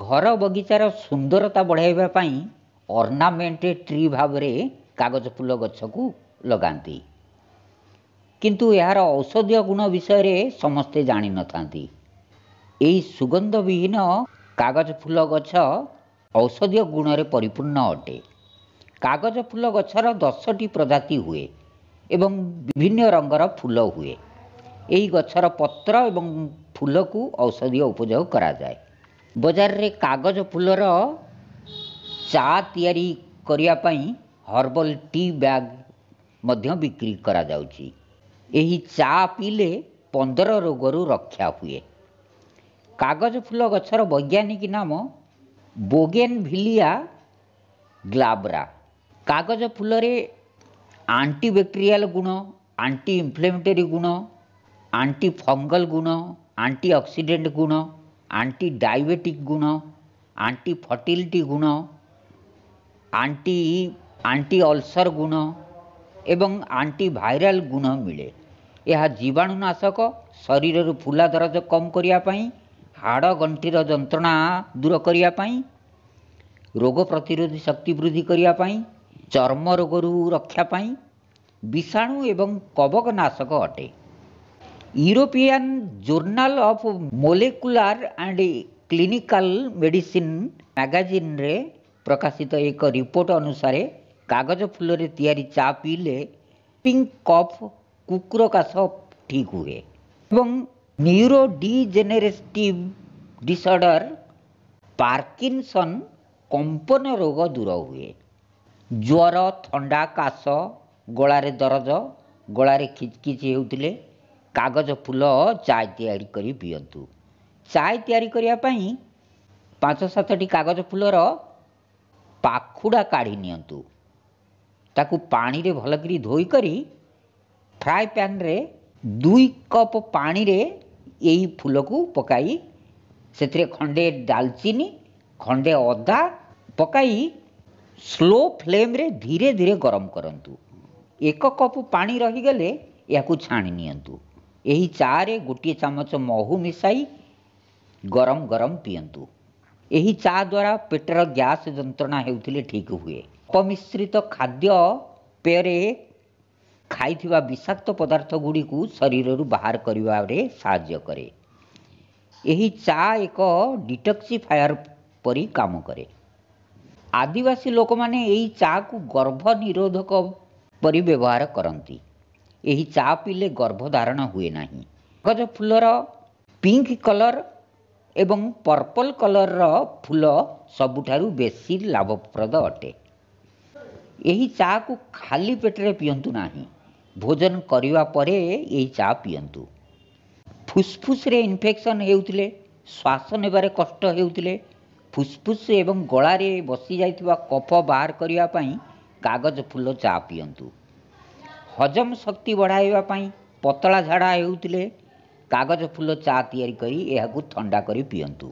ଘର ବଗିଚାର ସୁନ୍ଦରତା ବଢ଼ାଇବା ପାଇଁ ଅର୍ଣ୍ଣାମେଣ୍ଟ ଟ୍ରି ଭାବରେ କାଗଜ ଫୁଲ ଗଛକୁ ଲଗାନ୍ତି କିନ୍ତୁ ଏହାର ଔଷଧୀୟ ଗୁଣ ବିଷୟରେ ସମସ୍ତେ ଜାଣିନଥାନ୍ତି ଏହି ସୁଗନ୍ଧବିହୀନ କାଗଜ ଫୁଲ ଗଛ ଔଷଧୀୟ ଗୁଣରେ ପରିପୂର୍ଣ୍ଣ ଅଟେ କାଗଜ ଫୁଲ ଗଛର ଦଶଟି ପ୍ରଜାତି ହୁଏ ଏବଂ ବିଭିନ୍ନ ରଙ୍ଗର ଫୁଲ ହୁଏ ଏହି ଗଛର ପତ୍ର ଏବଂ ଫୁଲକୁ ଔଷଧୀୟ ଉପଯୋଗ କରାଯାଏ ବଜାରରେ କାଗଜ ଫୁଲର ଚା ତିଆରି କରିବା ପାଇଁ ହର୍ବାଲ୍ ଟି ବ୍ୟାଗ୍ ମଧ୍ୟ ବିକ୍ରି କରାଯାଉଛି ଏହି ଚା ପିଇଲେ ପନ୍ଦର ରୋଗରୁ ରକ୍ଷା ହୁଏ କାଗଜ ଫୁଲ ଗଛର ବୈଜ୍ଞାନିକ ନାମ ବୋଗେନ୍ ଭିଲିଆ ଗ୍ଲାବ୍ରା କାଗଜ ଫୁଲରେ ଆଣ୍ଟି ବ୍ୟାକ୍ଟେରିଆଲ୍ ଗୁଣ ଆଣ୍ଟି ଇନ୍ଫ୍ଲେମେଟୋରୀ ଗୁଣ ଆଣ୍ଟି ଫଙ୍ଗଲ୍ ଗୁଣ ଆଣ୍ଟି ଅକ୍ସିଡେଣ୍ଟ ଗୁଣ আন্টি ডায়াবেটিক গুণ আন্টি ফর্টিলিটি গুণ আন্টি আন্টি ଅଲସର ଗୁଣ ଏବଂ ଆଣ୍ଟି ଭାଇରାଲ ଗୁଣ ମିଳେ ଏହା ଜୀବାଣୁନାଶକ ଶରୀରରୁ ଫୁଲା ଦରଜ କମ୍ କରିବା ପାଇଁ ହାଡ଼ ଗଣ୍ଠିର ଯନ୍ତ୍ରଣା ଦୂର କରିବା ପାଇଁ ରୋଗ ପ୍ରତିରୋଧୀ ଶକ୍ତି ବୃଦ୍ଧି କରିବା ପାଇଁ ଚର୍ମ ରୋଗରୁ ରକ୍ଷା ପାଇଁ ବିଷାଣୁ ଏବଂ କବକ ନାଶକ ଅଟେ European journal of molecular and clinical medicine ମ୍ୟାଗାଜିନ୍ରେ ପ୍ରକାଶିତ ଏକ ରିପୋର୍ଟ ଅନୁସାରେ କାଗଜ ଫୁଲରେ ତିଆରି ଚା ପିଇଲେ ପିଙ୍କ୍ କଫ୍ କୁକୁର କାଶ ଠିକ୍ ହୁଏ ଏବଂ ନ୍ୟୁରୋ ଡିଜେନେରେଷ୍ଟିଭ୍ ଡିସଅର୍ଡ଼ର ପାର୍କିନସନ୍ କମ୍ପନ ରୋଗ ଦୂର ହୁଏ ଜ୍ୱର ଥଣ୍ଡା କାଶ ଗଳାରେ ଦରଜ ଗଳାରେ ଖିଚିଖିଚି ହେଉଥିଲେ କାଗଜ ଫୁଲ ଚାଏ ତିଆରି କରି ପିଅନ୍ତୁ ଚାଏ ତିଆରି କରିବା ପାଇଁ ପାଞ୍ଚ ସାତଟି କାଗଜ ଫୁଲର ପାଖୁଡ଼ା କାଢ଼ି ନିଅନ୍ତୁ ତାକୁ ପାଣିରେ ଭଲକରି ଧୋଇ କରି ଫ୍ରାଏ ପ୍ୟାନ୍ରେ ଦୁଇ କପ୍ ପାଣିରେ ଏହି ଫୁଲକୁ ପକାଇ ସେଥିରେ ଖଣ୍ଡେ ଡାଲଚିନି ଖଣ୍ଡେ ଅଦା ପକାଇ ସ୍ଲୋ ଫ୍ଲେମ୍ରେ ଧୀରେ ଧୀରେ ଗରମ କରନ୍ତୁ ଏକ କପ୍ ପାଣି ରହିଗଲେ ଏହାକୁ ଛାଣି ନିଅନ୍ତୁ ଏହି ଚା'ରେ ଗୋଟିଏ ଚାମଚ ମହୁ ମିଶାଇ ଗରମ ଗରମ ପିଅନ୍ତୁ ଏହି ଚା' ଦ୍ୱାରା ପେଟର ଗ୍ୟାସ୍ ଯନ୍ତ୍ରଣା ହେଉଥିଲେ ଠିକ୍ ହୁଏ ଅପମିଶ୍ରିତ ଖାଦ୍ୟ ପେୟରେ ଖାଇଥିବା ବିଷାକ୍ତ ପଦାର୍ଥ ଗୁଡ଼ିକୁ ଶରୀରରୁ ବାହାର କରିବାରେ ସାହାଯ୍ୟ କରେ ଏହି ଚା ଏକ ଡିଟକ୍ସିଫାୟର୍ ପରି କାମ କରେ ଆଦିବାସୀ ଲୋକମାନେ ଏହି ଚା'କୁ ଗର୍ଭ ନିରୋଧକ ପରି ବ୍ୟବହାର କରନ୍ତି ଏହି ଚା ପିଇଲେ ଗର୍ଭ ଧାରଣ ହୁଏ ନାହିଁ କାଗଜ ଫୁଲର ପିଙ୍କ କଲର୍ ଏବଂ ପର୍ପଲ୍ କଲର୍ର ଫୁଲ ସବୁଠାରୁ ବେଶୀ ଲାଭପ୍ରଦ ଅଟେ ଏହି ଚା'କୁ ଖାଲି ପେଟରେ ପିଅନ୍ତୁ ନାହିଁ ଭୋଜନ କରିବା ପରେ ଏହି ଚା ପିଅନ୍ତୁ ଫୁସ୍ଫୁସ୍ରେ ଇନଫେକ୍ସନ୍ ହେଉଥିଲେ ଶ୍ୱାସ ନେବାରେ କଷ୍ଟ ହେଉଥିଲେ ଫୁସ୍ଫୁସ୍ ଏବଂ ଗଳାରେ ବସିଯାଇଥିବା କଫ ବାହାର କରିବା ପାଇଁ କାଗଜ ଫୁଲ ଚା ପିଅନ୍ତୁ ହଜମ ଶକ୍ତି ବଢ଼ାଇବା ପାଇଁ ପତଳା ଝାଡ଼ା ହେଉଥିଲେ କାଗଜ ଫୁଲ ଚା ତିଆରି କରି ଏହାକୁ ଥଣ୍ଡା କରି ପିଅନ୍ତୁ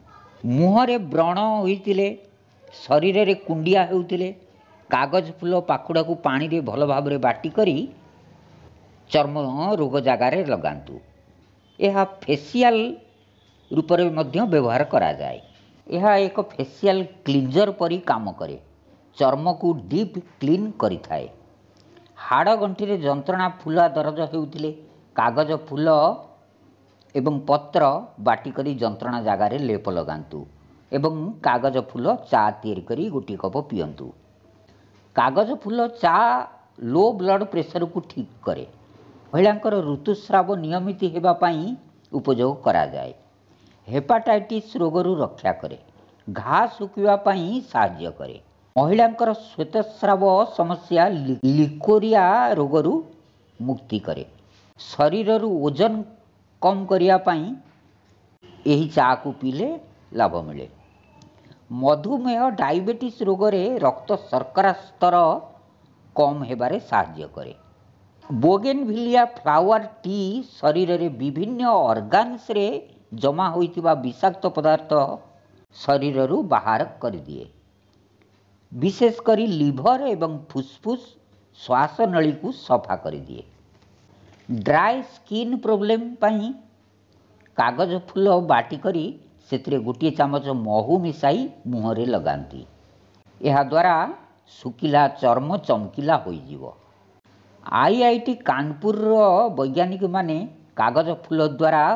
ମୁହଁରେ ବ୍ରଣ ହୋଇଥିଲେ ଶରୀରରେ କୁଣ୍ଡିଆ ହେଉଥିଲେ କାଗଜ ଫୁଲ ପାଖୁଡ଼ାକୁ ପାଣିରେ ଭଲ ଭାବରେ ବାଟି କରି ଚର୍ମ ରୋଗ ଜାଗାରେ ଲଗାନ୍ତୁ ଏହା ଫେସିଆଲ ରୂପରେ ମଧ୍ୟ ବ୍ୟବହାର କରାଯାଏ ଏହା ଏକ ଫେସିଆଲ କ୍ଲିନ୍ଜର୍ ପରି କାମ କରେ ଚର୍ମକୁ ଡିପ୍ କ୍ଲିନ୍ କରିଥାଏ ହାଡ଼ଗଣ୍ଠିରେ ଯନ୍ତ୍ରଣା ଫୁଲା ଦରଜ ହେଉଥିଲେ କାଗଜ ଫୁଲ ଏବଂ ପତ୍ର ବାଟି କରି ଯନ୍ତ୍ରଣା ଜାଗାରେ ଲେପ ଲଗାନ୍ତୁ ଏବଂ କାଗଜ ଫୁଲ ଚା ତିଆରି କରି ଗୋଟିଏ କପ ପିଅନ୍ତୁ କାଗଜ ଫୁଲ ଚା ଲୋ ବ୍ଲଡ଼ ପ୍ରେସରକୁ ଠିକ୍ କରେ ମହିଳାଙ୍କର ଋତୁସ୍ରାବ ନିୟମିତ ହେବା ପାଇଁ ଉପଯୋଗ କରାଯାଏ ହେପାଟାଇଟିସ୍ ରୋଗରୁ ରକ୍ଷା କରେ ଘା ଶୁଖିବା ପାଇଁ ସାହାଯ୍ୟ କରେ ମହିଳାଙ୍କର ଶ୍ୱେତସ୍ରାବ ସମସ୍ୟା ଲିକୋରିଆ ରୋଗରୁ ମୁକ୍ତି କରେ ଶରୀରରୁ ଓଜନ କମ୍ କରିବା ପାଇଁ ଏହି ଚା'କୁ ପିଇଲେ ଲାଭ ମିଳେ ମଧୁମେହ ଡାଇବେଟିସ୍ ରୋଗରେ ରକ୍ତ ଶର୍କରା ସ୍ତର କମ୍ ହେବାରେ ସାହାଯ୍ୟ କରେ ବୋଗେନଭିଲିଆ ଫ୍ଲାୱାର ଟି ଶରୀରରେ ବିଭିନ୍ନ ଅର୍ଗାନ୍ସରେ ଜମା ହୋଇଥିବା ବିଷାକ୍ତ ପଦାର୍ଥ ଶରୀରରୁ ବାହାର କରିଦିଏ ବିଶେଷ କରି ଲିଭର ଏବଂ ଫୁସ୍ଫୁସ୍ ଶ୍ୱାସ ନଳୀକୁ ସଫା କରିଦିଏ ଡ୍ରାଏ ସ୍କିନ୍ ପ୍ରୋବ୍ଲେମ୍ ପାଇଁ କାଗଜ ଫୁଲ ବାଟି କରି ସେଥିରେ ଗୋଟିଏ ଚାମଚ ମହୁ ମିଶାଇ ମୁହଁରେ ଲଗାନ୍ତି ଏହାଦ୍ୱାରା ଶୁଖିଲା ଚର୍ମ ଚମକିଲା ହୋଇଯିବ ଆଇ ଆଇ ଟି କାନପୁରର ବୈଜ୍ଞାନିକମାନେ କାଗଜ ଫୁଲ ଦ୍ୱାରା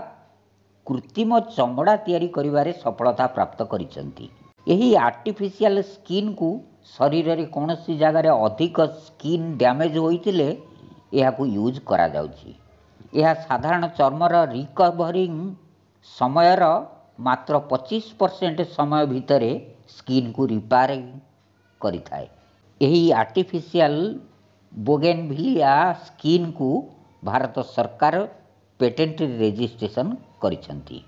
କୃତ୍ରିମ ଚମଡ଼ା ତିଆରି କରିବାରେ ସଫଳତା ପ୍ରାପ୍ତ କରିଛନ୍ତି ଏହି ଆର୍ଟିଫିସିଆଲ୍ ସ୍କିନ୍କୁ ଶରୀରରେ କୌଣସି ଜାଗାରେ ଅଧିକ ସ୍କିନ୍ ଡ୍ୟାମେଜ୍ ହୋଇଥିଲେ ଏହାକୁ ୟୁଜ୍ କରାଯାଉଛି ଏହା ସାଧାରଣ ଚର୍ମର ରିକଭରିଂ ସମୟର ମାତ୍ର ପଚିଶ ପରସେଣ୍ଟ ସମୟ ଭିତରେ ସ୍କିନ୍କୁ ରିପାରିଂ କରିଥାଏ ଏହି ଆର୍ଟିଫିସିଆଲ୍ ବୋଗେନଭିଲିଆ ସ୍କିନ୍କୁ ଭାରତ ସରକାର ପେଟେଣ୍ଟ ରେଜିଷ୍ଟ୍ରେସନ୍ କରିଛନ୍ତି